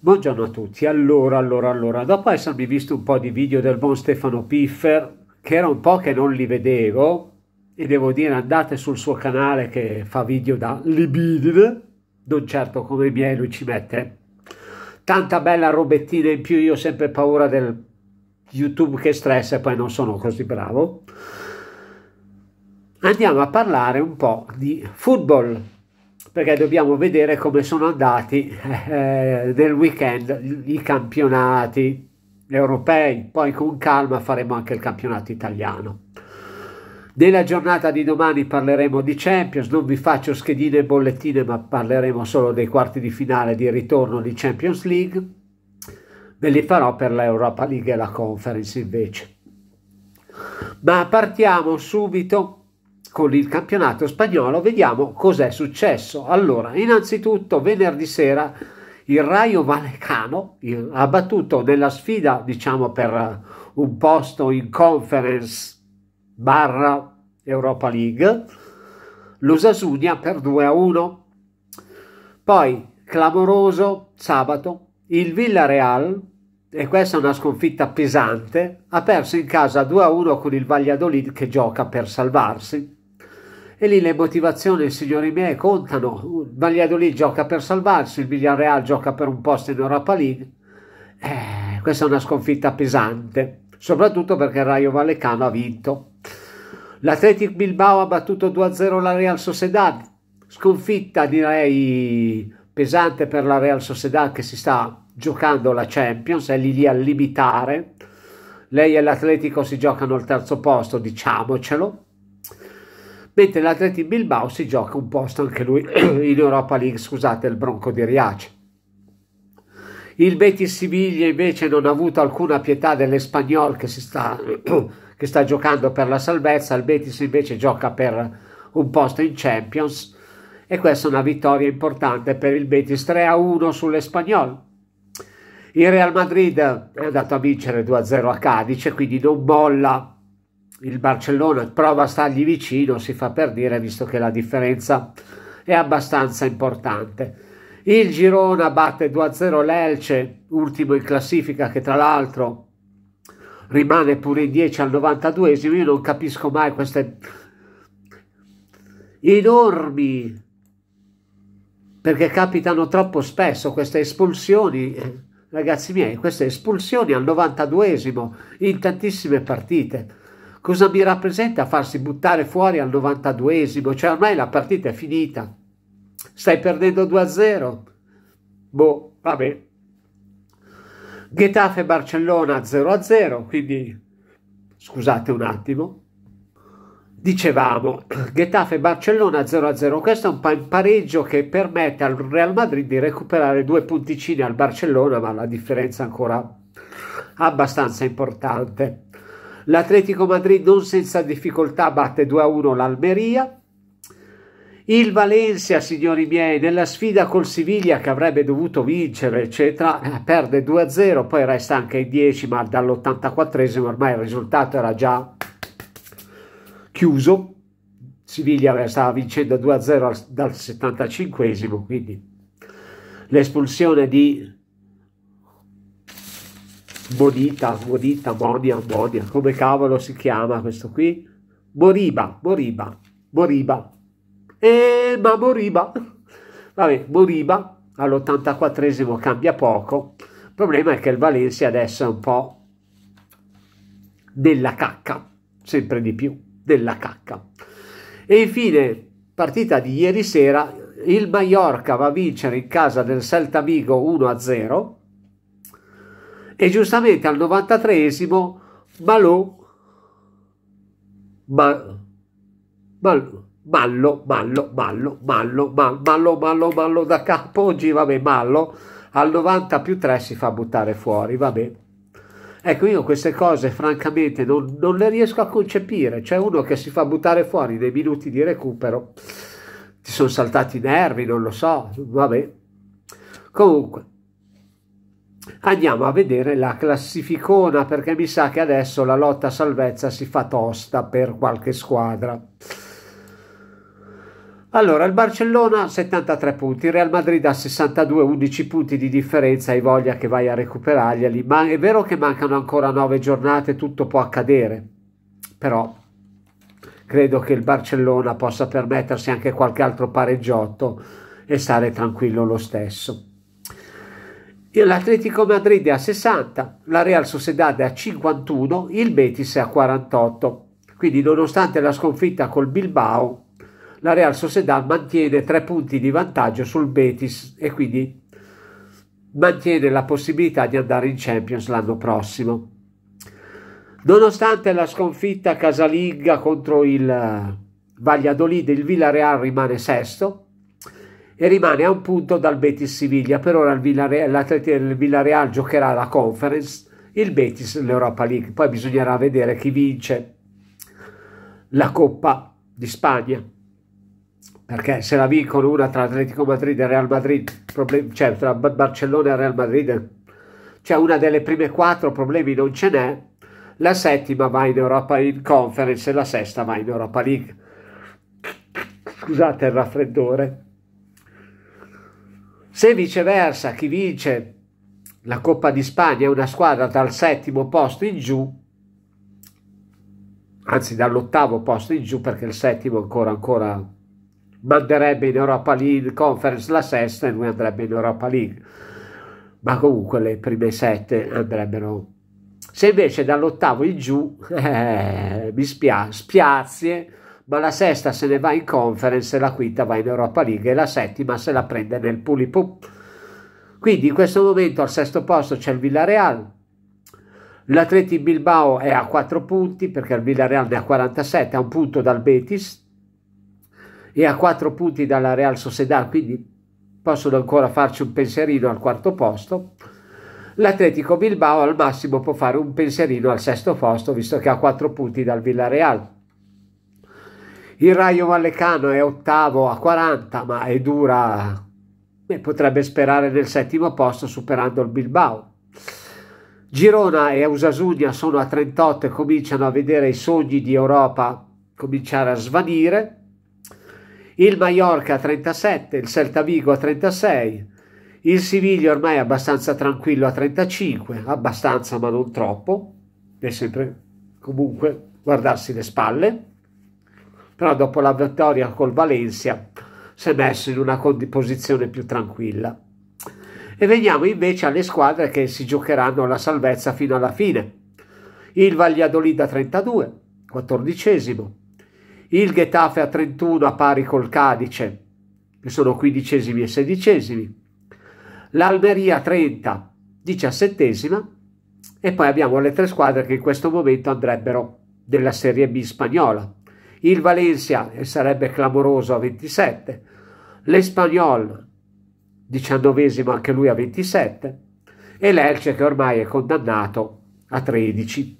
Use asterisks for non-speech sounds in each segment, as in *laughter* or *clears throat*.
Buongiorno a tutti, allora, allora, allora, dopo essermi visto un po' di video del buon Stefano Piffer, che era un po' che non li vedevo, e devo dire andate sul suo canale che fa video da libidine, non certo come i miei lui ci mette, tanta bella robettina in più, io ho sempre paura del YouTube che stressa e poi non sono così bravo. Andiamo a parlare un po' di football, perché dobbiamo vedere come sono andati eh, nel weekend i campionati europei, poi con calma faremo anche il campionato italiano. Nella giornata di domani parleremo di Champions, non vi faccio schedine e bollettine ma parleremo solo dei quarti di finale di ritorno di Champions League, ve li farò per l'Europa League e la Conference invece. Ma partiamo subito con il campionato spagnolo vediamo cos'è successo. Allora, innanzitutto venerdì sera il Rayo Vallecano ha battuto nella sfida, diciamo, per eh, un posto in conference barra Europa League, l'Usasunia per 2 a 1. Poi, clamoroso, sabato, il Villarreal, e questa è una sconfitta pesante, ha perso in casa 2 a 1 con il Valladolid che gioca per salvarsi e lì le motivazioni, signori miei, contano. Il Valladolid gioca per salvarsi, il Villarreal gioca per un posto in Europa League. Eh, questa è una sconfitta pesante, soprattutto perché il Raio Vallecano ha vinto. L'Athletic Bilbao ha battuto 2-0 la Real Sociedad, sconfitta direi pesante per la Real Sociedad che si sta giocando la Champions, è lì lì al limitare. Lei e l'Atletico si giocano il terzo posto, diciamocelo mentre l'Atleti Bilbao si gioca un posto anche lui *clears throat* in Europa League, scusate, il Bronco di Riace. Il Betis Siviglia invece non ha avuto alcuna pietà dell'Espagnol che, sta, *clears throat* che sta giocando per la salvezza, il Betis invece gioca per un posto in Champions e questa è una vittoria importante per il Betis 3-1 sull'Espagnol. Il Real Madrid è andato a vincere 2-0 a Cadice, quindi non molla il Barcellona prova a stargli vicino, si fa per dire, visto che la differenza è abbastanza importante. Il Girona batte 2-0 l'Elce, ultimo in classifica che tra l'altro rimane pure in 10 al 92 esimo io non capisco mai queste enormi perché capitano troppo spesso queste espulsioni ragazzi miei queste espulsioni al 92 esimo in tantissime partite Cosa mi rappresenta farsi buttare fuori al 92esimo? Cioè ormai la partita è finita. Stai perdendo 2-0. Boh, vabbè. Getafe Barcellona 0-0, quindi scusate un attimo. Dicevamo, *clears throat* Getafe Barcellona 0-0, questo è un pareggio che permette al Real Madrid di recuperare due punticini al Barcellona, ma la differenza è ancora abbastanza importante. L'Atletico Madrid non senza difficoltà batte 2-1 l'Almeria. Il Valencia, signori miei, nella sfida col Siviglia che avrebbe dovuto vincere, eccetera, eh, perde 2-0, poi resta anche in 10, ma dall'84esimo ormai il risultato era già chiuso. Siviglia stava vincendo 2-0 dal 75esimo, quindi l'espulsione di Bonita, Bonita, Monia, Monia, come cavolo si chiama questo qui? Moriba, Moriba, Moriba. Eh, ma Moriba. Vabbè, Moriba all'84esimo cambia poco. Il problema è che il Valencia adesso è un po' della cacca, sempre di più, della cacca. E infine, partita di ieri sera, il Mallorca va a vincere in casa del Celta Vigo 1-0 e giustamente al 93esimo Malò ma, mal, Mallo, Mallo, Mallo, Mallo, Mallo, da capo, oggi vabbè Mallo, al 90 più 3 si fa buttare fuori, vabbè. Ecco, io queste cose francamente non, non le riesco a concepire, c'è uno che si fa buttare fuori dei minuti di recupero, ti sono saltati i nervi, non lo so, vabbè. Comunque, andiamo a vedere la classificona perché mi sa che adesso la lotta a salvezza si fa tosta per qualche squadra. Allora, il Barcellona 73 punti, il Real Madrid ha 62, 11 punti di differenza, hai voglia che vai a recuperarglieli, ma è vero che mancano ancora 9 giornate, tutto può accadere, però credo che il Barcellona possa permettersi anche qualche altro pareggiotto e stare tranquillo lo stesso l'Atletico Madrid è a 60, la Real Sociedad è a 51, il Betis è a 48. Quindi nonostante la sconfitta col Bilbao, la Real Sociedad mantiene tre punti di vantaggio sul Betis e quindi mantiene la possibilità di andare in Champions l'anno prossimo. Nonostante la sconfitta casalinga contro il eh, Valladolid, il Villarreal rimane sesto e rimane a un punto dal Betis Siviglia. Per ora il Villarreal, il giocherà la Conference, il Betis l'Europa League. Poi bisognerà vedere chi vince la Coppa di Spagna. Perché se la vincono una tra Atletico Madrid e Real Madrid, cioè tra Barcellona e Real Madrid, cioè una delle prime quattro problemi non ce n'è, la settima va in Europa in Conference e la sesta va in Europa League. Scusate il raffreddore. Se viceversa chi vince la Coppa di Spagna è una squadra dal settimo posto in giù, anzi dall'ottavo posto in giù perché il settimo ancora ancora manderebbe in Europa League Conference la sesta e noi andrebbe in Europa League ma comunque le prime sette andrebbero se invece dall'ottavo in giù *laughs* eh, mi spia- spiazie ma la sesta se ne va in conference, la quinta va in Europa League e la settima se la prende nel Pulipu. Quindi in questo momento al sesto posto c'è il Villareal, l'Atleti Bilbao è a 4 punti perché il Villareal ne ha 47, ha un punto dal Betis e ha 4 punti dalla Real Sociedad, quindi possono ancora farci un pensierino al quarto posto. L'Atletico Bilbao al massimo può fare un pensierino al sesto posto visto che ha 4 punti dal Villareal. Il Raio Vallecano è ottavo a 40, ma è dura e potrebbe sperare nel settimo posto superando il Bilbao. Girona e Ausasugna sono a 38 e cominciano a vedere i sogni di Europa cominciare a svanire. Il Mallorca a 37, il Celta Vigo a 36, il Siviglia ormai è abbastanza tranquillo a 35, abbastanza ma non troppo, è sempre comunque guardarsi le spalle però dopo la vittoria col Valencia si è messo in una posizione più tranquilla. E veniamo invece alle squadre che si giocheranno la salvezza fino alla fine. Il Valladolid a 32, quattordicesimo. Il Getafe a 31 a pari col Cadice, che sono quindicesimi e sedicesimi. L'Almeria 30, diciassettesima. E poi abbiamo le tre squadre che in questo momento andrebbero della Serie B spagnola il Valencia sarebbe clamoroso a 27, l'Espagnol 19 anche lui a 27 e l'Elce che ormai è condannato a 13.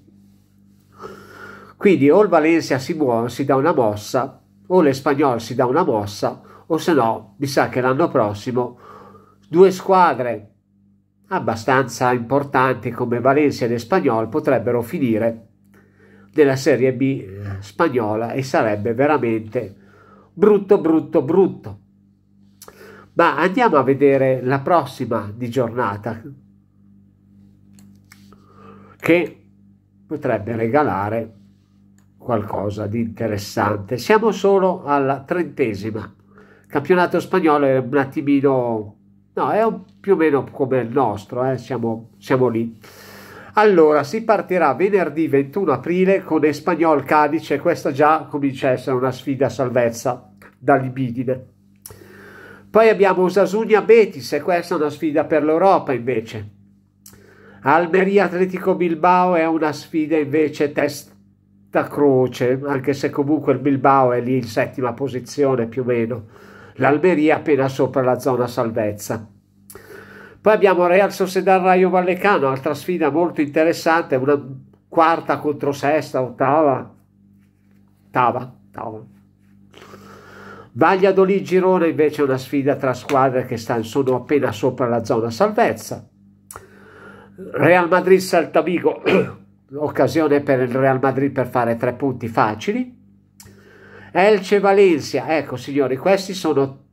Quindi o il Valencia si muove, si dà una mossa, o l'Espagnol si dà una mossa, o se no mi sa che l'anno prossimo due squadre abbastanza importanti come Valencia e l'Espagnol potrebbero finire della Serie B spagnola e sarebbe veramente brutto, brutto, brutto. Ma andiamo a vedere la prossima di giornata che potrebbe regalare qualcosa di interessante. Siamo solo alla trentesima. Campionato spagnolo è un attimino, no, è un, più o meno come il nostro, eh? siamo, siamo lì. Allora, si partirà venerdì 21 aprile con Espagnol Cadice, questa già comincia a essere una sfida a salvezza da libidine. Poi abbiamo Osasunia Betis e questa è una sfida per l'Europa invece. Almeria Atletico Bilbao è una sfida invece testa croce, anche se comunque il Bilbao è lì in settima posizione più o meno. L'Almeria appena sopra la zona salvezza. Poi abbiamo Real Sociedad Rayo Vallecano, altra sfida molto interessante, una quarta contro sesta, ottava. Tava, tava. Valladolid Girone invece è una sfida tra squadre che stanno, sono appena sopra la zona salvezza. Real Madrid Saltavigo, *clears throat* occasione per il Real Madrid per fare tre punti facili. Elce Valencia, ecco signori, questi sono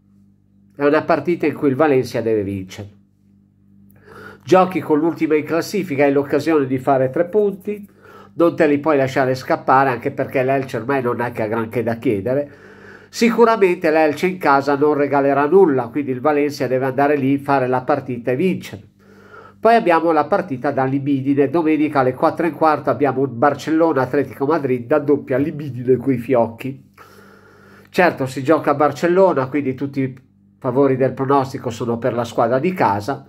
è una partita in cui il Valencia deve vincere. Giochi con l'ultima in classifica hai l'occasione di fare tre punti, non te li puoi lasciare scappare anche perché l'Elce ormai non è che ha granché da chiedere. Sicuramente l'Elce in casa non regalerà nulla, quindi il Valencia deve andare lì, fare la partita e vincere. Poi abbiamo la partita da Libidine, domenica alle 4 e quarto abbiamo Barcellona-Atletico Madrid da doppia Libidine coi fiocchi. Certo si gioca a Barcellona, quindi tutti i favori del pronostico sono per la squadra di casa,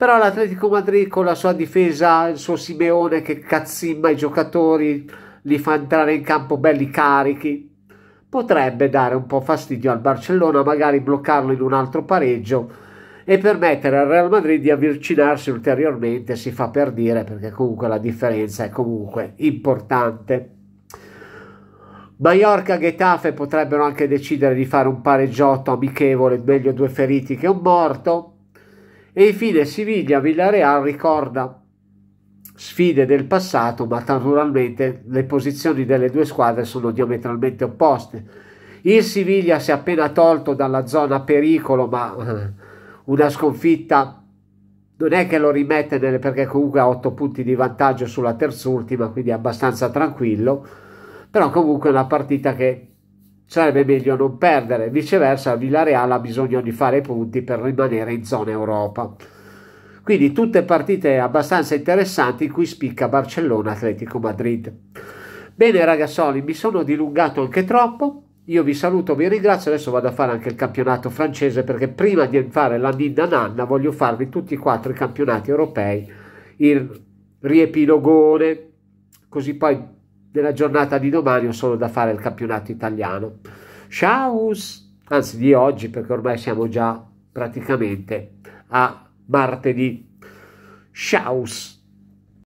però l'Atletico Madrid con la sua difesa, il suo Simeone che cazzimma i giocatori, li fa entrare in campo belli carichi, potrebbe dare un po' fastidio al Barcellona, magari bloccarlo in un altro pareggio e permettere al Real Madrid di avvicinarsi ulteriormente, si fa per dire, perché comunque la differenza è comunque importante. Mallorca e Getafe potrebbero anche decidere di fare un pareggiotto amichevole, meglio due feriti che un morto e infine Siviglia-Villareal ricorda sfide del passato, ma naturalmente le posizioni delle due squadre sono diametralmente opposte. Il Siviglia si è appena tolto dalla zona pericolo, ma eh, una sconfitta non è che lo rimette nelle, perché comunque ha 8 punti di vantaggio sulla terzultima, quindi è abbastanza tranquillo, però comunque è una partita che sarebbe meglio non perdere, viceversa Villareal ha bisogno di fare punti per rimanere in zona Europa. Quindi tutte partite abbastanza interessanti in cui spicca Barcellona Atletico Madrid. Bene ragazzoli, mi sono dilungato anche troppo. Io vi saluto, vi ringrazio, adesso vado a fare anche il campionato francese perché prima di fare la ninna nanna voglio farvi tutti e quattro i campionati europei, il riepilogone, così poi della giornata di domani ho solo da fare il campionato italiano. Ciao, anzi di oggi perché ormai siamo già praticamente a martedì. Ciao.